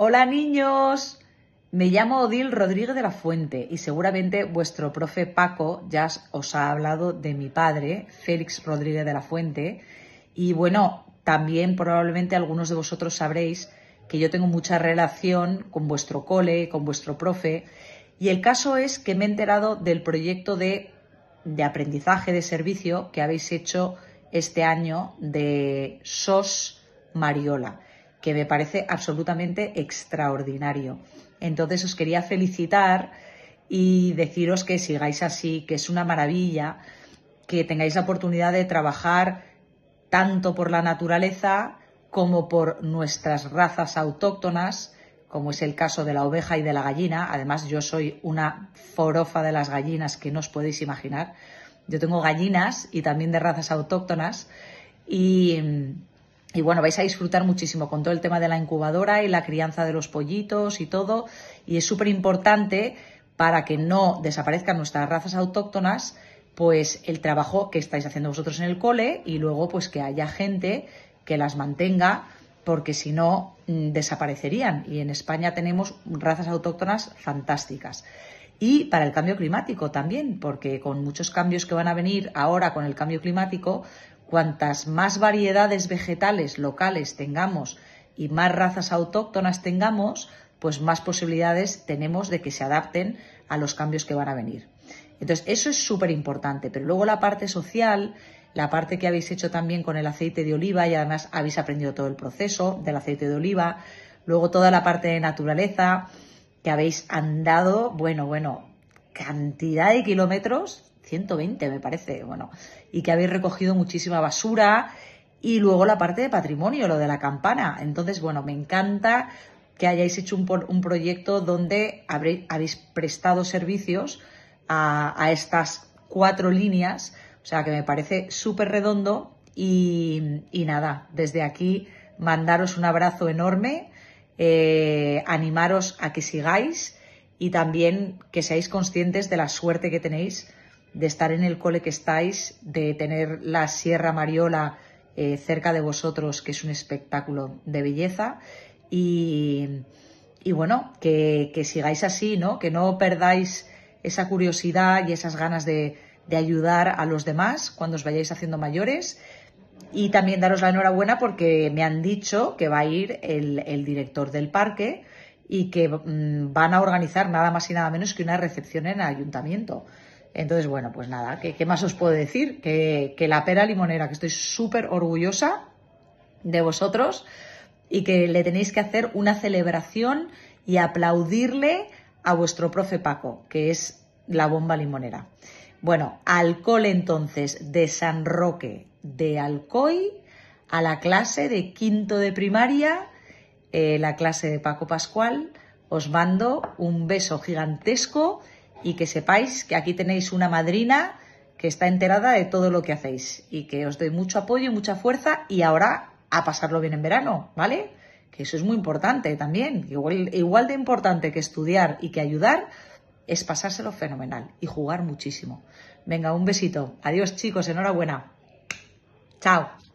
Hola niños, me llamo Odil Rodríguez de la Fuente y seguramente vuestro profe Paco ya os ha hablado de mi padre, Félix Rodríguez de la Fuente. Y bueno, también probablemente algunos de vosotros sabréis que yo tengo mucha relación con vuestro cole, con vuestro profe. Y el caso es que me he enterado del proyecto de, de aprendizaje de servicio que habéis hecho este año de SOS Mariola que me parece absolutamente extraordinario. Entonces os quería felicitar y deciros que sigáis así, que es una maravilla, que tengáis la oportunidad de trabajar tanto por la naturaleza como por nuestras razas autóctonas, como es el caso de la oveja y de la gallina. Además, yo soy una forofa de las gallinas que no os podéis imaginar. Yo tengo gallinas y también de razas autóctonas y, y bueno, vais a disfrutar muchísimo con todo el tema de la incubadora y la crianza de los pollitos y todo. Y es súper importante para que no desaparezcan nuestras razas autóctonas, pues el trabajo que estáis haciendo vosotros en el cole y luego pues que haya gente que las mantenga porque si no mm, desaparecerían. Y en España tenemos razas autóctonas fantásticas. Y para el cambio climático también, porque con muchos cambios que van a venir ahora con el cambio climático, Cuantas más variedades vegetales locales tengamos y más razas autóctonas tengamos, pues más posibilidades tenemos de que se adapten a los cambios que van a venir. Entonces, eso es súper importante, pero luego la parte social, la parte que habéis hecho también con el aceite de oliva y además habéis aprendido todo el proceso del aceite de oliva, luego toda la parte de naturaleza, que habéis andado, bueno, bueno, cantidad de kilómetros 120 me parece, bueno, y que habéis recogido muchísima basura y luego la parte de patrimonio, lo de la campana. Entonces, bueno, me encanta que hayáis hecho un, proyecto donde habéis prestado servicios a, estas cuatro líneas, o sea que me parece súper redondo y, nada, desde aquí mandaros un abrazo enorme, eh, animaros a que sigáis y también que seáis conscientes de la suerte que tenéis de estar en el cole que estáis, de tener la Sierra Mariola eh, cerca de vosotros, que es un espectáculo de belleza. Y, bueno, que, sigáis así, ¿no? Que no perdáis esa curiosidad y esas ganas de, ayudar a los demás cuando os vayáis haciendo mayores. Y también daros la enhorabuena porque me han dicho que va a ir el, director del parque y que mm, van a organizar nada más y nada menos que una recepción en el ayuntamiento. Entonces, bueno, pues nada, ¿qué, más os puedo decir? Que, que la pera limonera, que estoy súper orgullosa de vosotros y que le tenéis que hacer una celebración y aplaudirle a vuestro profe Paco, que es la bomba limonera. Bueno, alcohol entonces de San Roque de Alcoy a la clase de quinto de primaria, eh, la clase de Paco Pascual. Os mando un beso gigantesco y que sepáis que aquí tenéis una madrina que está enterada de todo lo que hacéis y que os doy mucho apoyo y mucha fuerza y ahora a pasarlo bien en verano, ¿vale? Que eso es muy importante también, igual, igual de importante que estudiar y que ayudar es pasárselo fenomenal y jugar muchísimo. Venga, un besito. Adiós chicos, enhorabuena. Chao.